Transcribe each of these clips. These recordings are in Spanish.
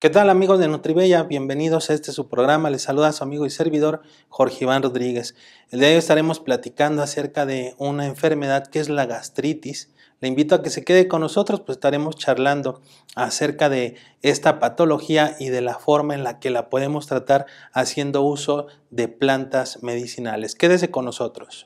¿Qué tal amigos de Nutribella? Bienvenidos a este su programa. Les saluda su amigo y servidor Jorge Iván Rodríguez. El día de hoy estaremos platicando acerca de una enfermedad que es la gastritis. Le invito a que se quede con nosotros, pues estaremos charlando acerca de esta patología y de la forma en la que la podemos tratar haciendo uso de plantas medicinales. Quédese con nosotros.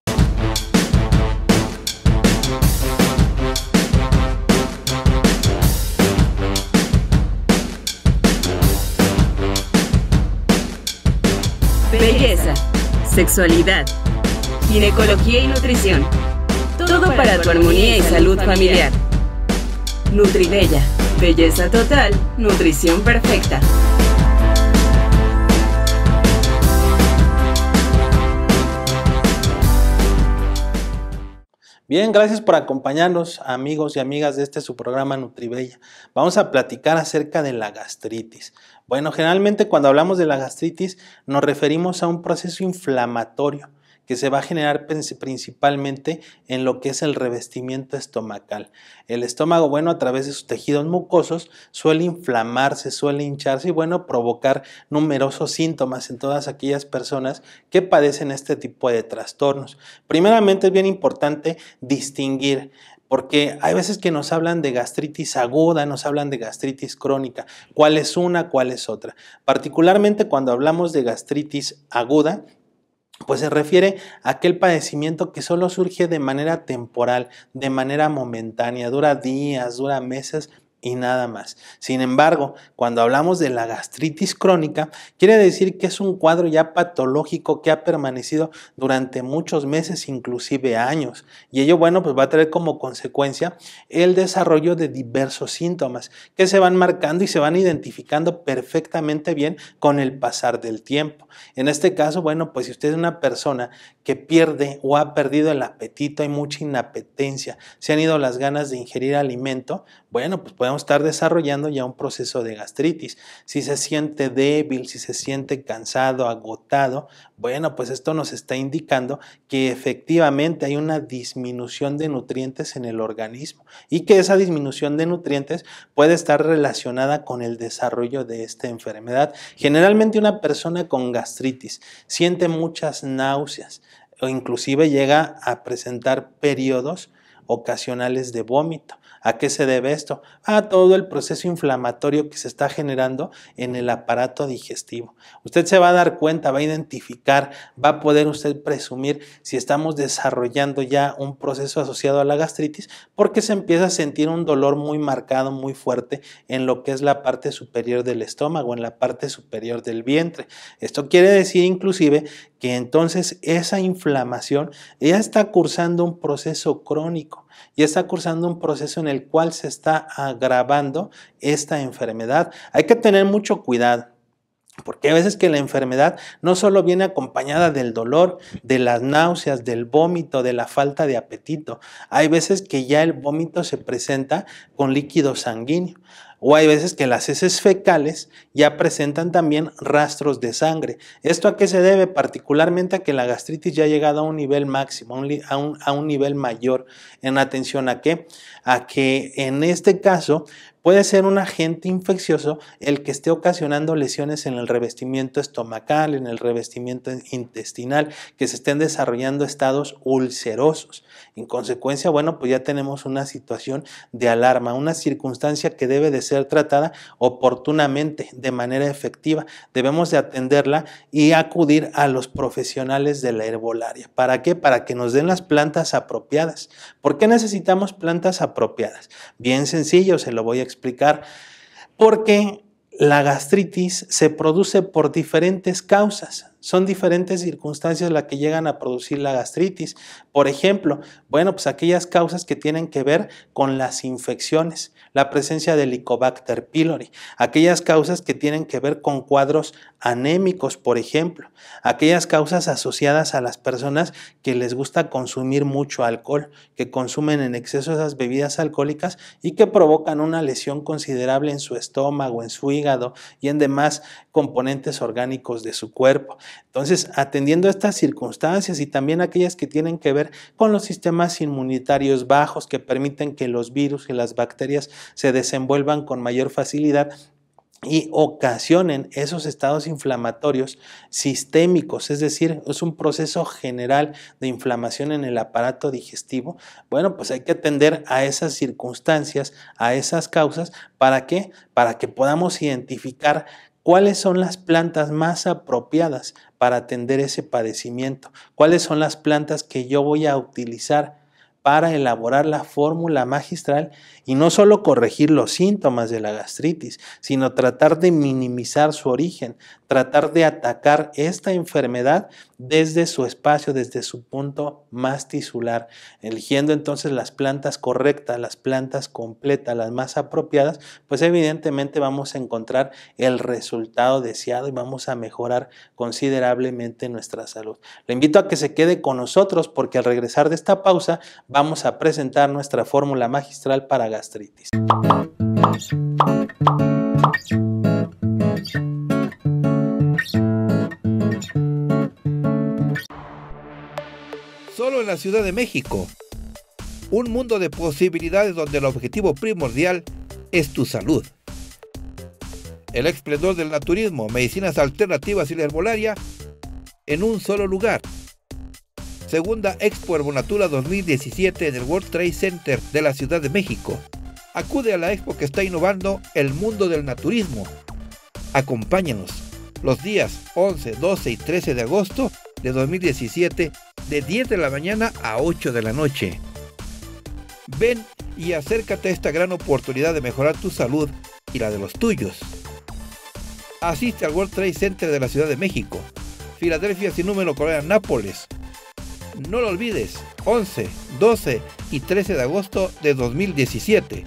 sexualidad, ginecología y nutrición. Todo, para, tu armonía y salud familiar. Nutribella, belleza total, nutrición perfecta. Bien, gracias por acompañarnos amigos y amigas de este su programa Nutribella. Vamos a platicar acerca de la gastritis. Bueno, generalmente cuando hablamos de la gastritis nos referimos a un proceso inflamatorio que se va a generar principalmente en lo que es el revestimiento estomacal. El estómago, bueno, a través de sus tejidos mucosos suele inflamarse, suele hincharse y, bueno, provocar numerosos síntomas en todas aquellas personas que padecen este tipo de trastornos. Primeramente es bien importante distinguir porque hay veces que nos hablan de gastritis aguda, nos hablan de gastritis crónica. ¿Cuál es una? ¿Cuál es otra? Particularmente cuando hablamos de gastritis aguda, pues se refiere a aquel padecimiento que solo surge de manera temporal, de manera momentánea, dura días, dura meses, y nada más. Sin embargo, cuando hablamos de la gastritis crónica, quiere decir que es un cuadro ya patológico que ha permanecido durante muchos meses, inclusive años. Y ello, bueno, pues va a traer como consecuencia el desarrollo de diversos síntomas que se van marcando y se van identificando perfectamente bien con el pasar del tiempo. En este caso, bueno, pues si usted es una persona que pierde o ha perdido el apetito, hay mucha inapetencia, se han ido las ganas de ingerir alimento, bueno, pues pueden estar desarrollando ya un proceso de gastritis. Si se siente débil, si se siente cansado, agotado, bueno, pues esto nos está indicando que efectivamente hay una disminución de nutrientes en el organismo y que esa disminución de nutrientes puede estar relacionada con el desarrollo de esta enfermedad. Generalmente una persona con gastritis siente muchas náuseas o inclusive llega a presentar periodos ocasionales de vómito. ¿A qué se debe esto? A todo el proceso inflamatorio que se está generando en el aparato digestivo. Usted se va a dar cuenta, va a identificar, va a poder usted presumir si estamos desarrollando ya un proceso asociado a la gastritis, porque se empieza a sentir un dolor muy marcado, muy fuerte en lo que es la parte superior del estómago, en la parte superior del vientre. Esto quiere decir inclusive que entonces esa inflamación ya está cursando un proceso crónico, ya está cursando un proceso en el cual se está agravando esta enfermedad. Hay que tener mucho cuidado. Porque a veces que la enfermedad no solo viene acompañada del dolor, de las náuseas, del vómito, de la falta de apetito. Hay veces que ya el vómito se presenta con líquido sanguíneo o hay veces que las heces fecales ya presentan también rastros de sangre. ¿Esto a qué se debe? Particularmente a que la gastritis ya ha llegado a un nivel máximo, a un, a un, nivel mayor. ¿En atención a qué? A que en este caso puede ser un agente infeccioso el que esté ocasionando lesiones en el revestimiento estomacal, en el revestimiento intestinal, que se estén desarrollando estados ulcerosos. En consecuencia, bueno, pues ya tenemos una situación de alarma, una circunstancia que debe de ser ser tratada oportunamente, de manera efectiva. Debemos de atenderla y acudir a los profesionales de la herbolaria. ¿Para qué? Para que nos den las plantas apropiadas. ¿Por qué necesitamos plantas apropiadas? Bien sencillo, se lo voy a explicar. Porque la gastritis se produce por diferentes causas. Son diferentes circunstancias las que llegan a producir la gastritis. Por ejemplo, bueno, pues aquellas causas que tienen que ver con las infecciones, la presencia de Helicobacter pylori, aquellas causas que tienen que ver con cuadros anémicos, por ejemplo, aquellas causas asociadas a las personas que les gusta consumir mucho alcohol, que consumen en exceso esas bebidas alcohólicas y que provocan una lesión considerable en su estómago, en su hígado y en demás componentes orgánicos de su cuerpo. Entonces, atendiendo a estas circunstancias y también aquellas que tienen que ver con los sistemas inmunitarios bajos que permiten que los virus y las bacterias se desenvuelvan con mayor facilidad, y ocasionen esos estados inflamatorios sistémicos, es decir, es un proceso general de inflamación en el aparato digestivo. Bueno, pues hay que atender a esas circunstancias, a esas causas, ¿para qué? Para que podamos identificar cuáles son las plantas más apropiadas para atender ese padecimiento, cuáles son las plantas que yo voy a utilizar para elaborar la fórmula magistral y no solo corregir los síntomas de la gastritis, sino tratar de minimizar su origen, tratar de atacar esta enfermedad desde su espacio, desde su punto más tisular, eligiendo entonces las plantas correctas, las plantas completas, las más apropiadas, pues evidentemente vamos a encontrar el resultado deseado y vamos a mejorar considerablemente nuestra salud. Le invito a que se quede con nosotros porque al regresar de esta pausa vamos a presentar nuestra fórmula magistral para gastritis. solo en la Ciudad de México. Un mundo de posibilidades donde el objetivo primordial es tu salud. El esplendor del naturismo, medicinas alternativas y la herbolaria en un solo lugar. Segunda Expo Herbonatura 2017 en el World Trade Center de la Ciudad de México. Acude a la expo que está innovando el mundo del naturismo. Acompáñanos los días 11, 12 y 13 de agosto de 2017 de 10 de la mañana a 8 de la noche. Ven y acércate a esta gran oportunidad de mejorar tu salud y la de los tuyos. Asiste al World Trade Center de la Ciudad de México, Filadelfia sin número, Corea, Nápoles. No lo olvides, 11, 12 y 13 de agosto de 2017.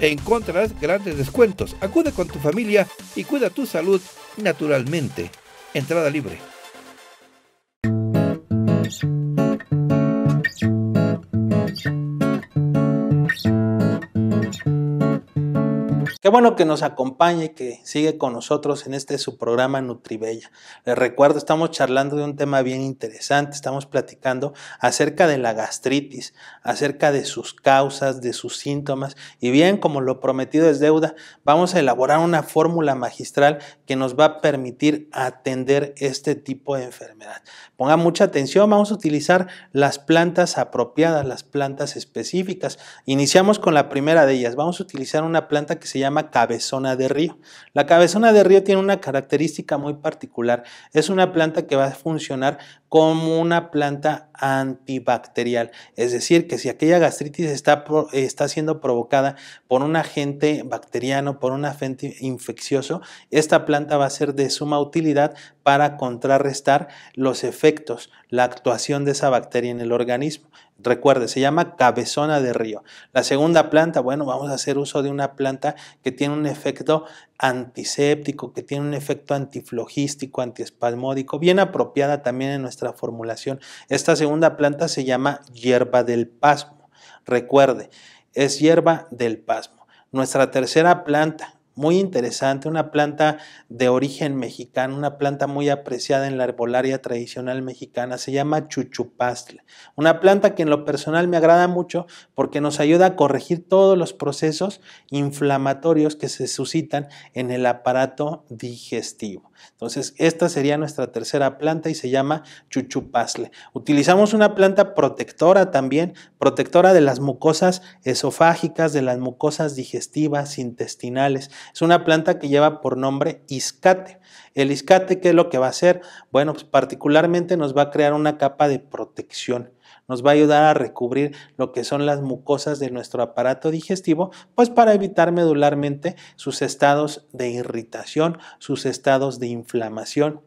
Encontrarás grandes descuentos. Acude con tu familia y cuida tu salud naturalmente. Entrada libre. Qué bueno que nos acompañe que sigue con nosotros en este su programa Nutribella. Les recuerdo, estamos charlando de un tema bien interesante, estamos platicando acerca de la gastritis, acerca de sus causas, de sus síntomas y bien, como lo prometido es deuda, vamos a elaborar una fórmula magistral que nos va a permitir atender este tipo de enfermedad. Ponga mucha atención, vamos a utilizar las plantas apropiadas, las plantas específicas. Iniciamos con la primera de ellas, vamos a utilizar una planta que se llama cabezona de río. La cabezona de río tiene una característica muy particular. Es una planta que va a funcionar como una planta antibacterial. Es decir, que si aquella gastritis está, está siendo provocada por un agente bacteriano, por un agente infeccioso, esta planta va a ser de suma utilidad para contrarrestar los efectos, la actuación de esa bacteria en el organismo. Recuerde, se llama cabezona de río. La segunda planta, bueno, vamos a hacer uso de una planta que tiene un efecto antiséptico, que tiene un efecto antiflogístico, antiespasmódico, bien apropiada también en nuestra formulación. Esta segunda planta se llama hierba del pasmo. Recuerde, es hierba del pasmo. Nuestra tercera planta, muy interesante, una planta de origen mexicano, una planta muy apreciada en la herbolaria tradicional mexicana, se llama chuchupastle. Una planta que en lo personal me agrada mucho porque nos ayuda a corregir todos los procesos inflamatorios que se suscitan en el aparato digestivo. Entonces, esta sería nuestra tercera planta y se llama chuchupazle. Utilizamos una planta protectora también, protectora de las mucosas esofágicas, de las mucosas digestivas, intestinales. Es una planta que lleva por nombre iscate. El iscate, ¿qué es lo que va a hacer? Bueno, pues, particularmente nos va a crear una capa de protección nos va a ayudar a recubrir lo que son las mucosas de nuestro aparato digestivo, pues para evitar medularmente sus estados de irritación, sus estados de inflamación.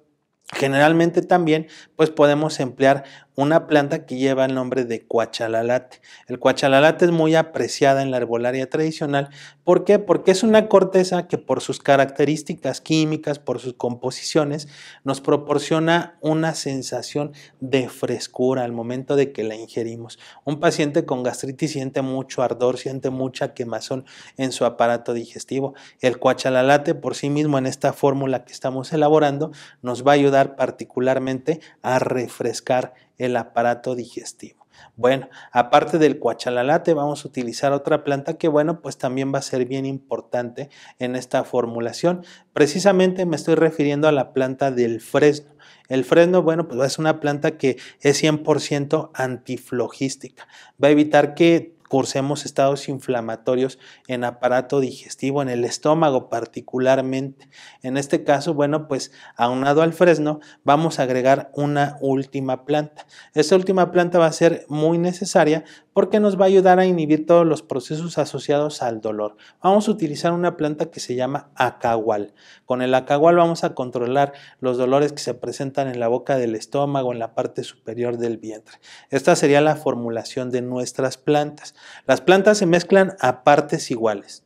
Generalmente también pues podemos emplear una planta que lleva el nombre de cuachalalate. El cuachalalate es muy apreciada en la herbolaria tradicional. ¿Por qué? Porque es una corteza que por sus características químicas, por sus composiciones, nos proporciona una sensación de frescura al momento de que la ingerimos. Un paciente con gastritis siente mucho ardor, siente mucha quemazón en su aparato digestivo. El cuachalalate por sí mismo en esta fórmula que estamos elaborando nos va a ayudar particularmente a refrescar el aparato digestivo. Bueno, aparte del cuachalalate, vamos a utilizar otra planta que, bueno, pues también va a ser bien importante en esta formulación. Precisamente me estoy refiriendo a la planta del fresno. El fresno, bueno, pues es una planta que es 100% antiflogística. Va a evitar que cursemos estados inflamatorios en aparato digestivo, en el estómago particularmente. En este caso, bueno, pues aunado al fresno, vamos a agregar una última planta. Esta última planta va a ser muy necesaria porque nos va a ayudar a inhibir todos los procesos asociados al dolor. Vamos a utilizar una planta que se llama acahual. Con el acahual vamos a controlar los dolores que se presentan en la boca del estómago, en la parte superior del vientre. Esta sería la formulación de nuestras plantas. Las plantas se mezclan a partes iguales.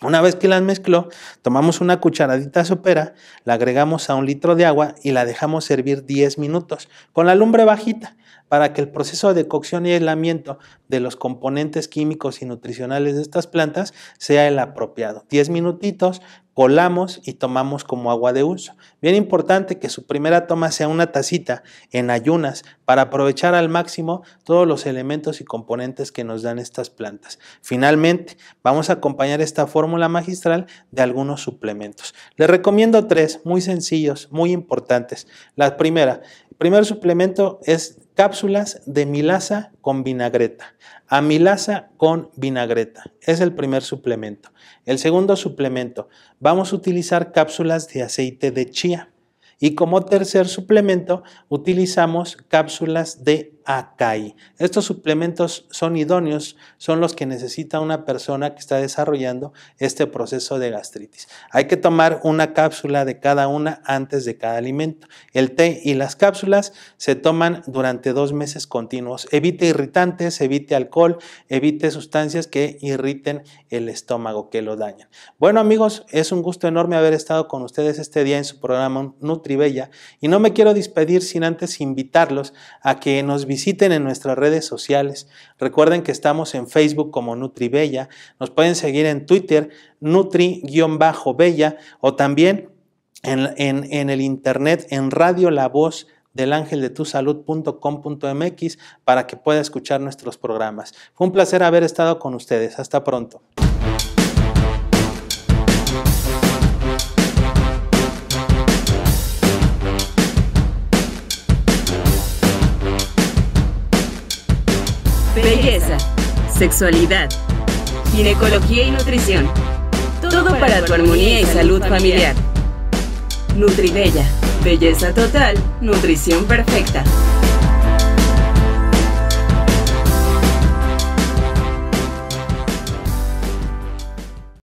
Una vez que las mezcló, tomamos una cucharadita sopera, la agregamos a un litro de agua y la dejamos servir 10 minutos con la lumbre bajita para que el proceso de cocción y aislamiento de los componentes químicos y nutricionales de estas plantas sea el apropiado. 10 minutitos, colamos y tomamos como agua de uso. Bien importante que su primera toma sea una tacita en ayunas para aprovechar al máximo todos los elementos y componentes que nos dan estas plantas. Finalmente, vamos a acompañar esta fórmula magistral de algunos suplementos. Les recomiendo tres muy sencillos, muy importantes. La primera, el primer suplemento es cápsulas de milasa con vinagreta. Amilasa con vinagreta. Es el primer suplemento. El segundo suplemento, vamos a utilizar cápsulas de aceite de chía. Y como tercer suplemento utilizamos cápsulas de acai. Estos suplementos son idóneos, son los que necesita una persona que está desarrollando este proceso de gastritis. Hay que tomar una cápsula de cada una antes de cada alimento. El té y las cápsulas se toman durante dos meses continuos. Evite irritantes, evite alcohol, evite sustancias que irriten el estómago, que lo dañen. Bueno amigos, es un gusto enorme haber estado con ustedes este día en su programa Nutri Bella y no me quiero despedir sin antes invitarlos a que nos visiten en nuestras redes sociales. Recuerden que estamos en Facebook como Nutribella, nos pueden seguir en Twitter Nutri-Bella o también en, el internet en Radio La Voz del ángel de tu mx para que pueda escuchar nuestros programas. Fue un placer haber estado con ustedes. Hasta pronto. sexualidad, ginecología y nutrición. Todo, para tu armonía y salud familiar. familiar. Nutribella, belleza total, nutrición perfecta.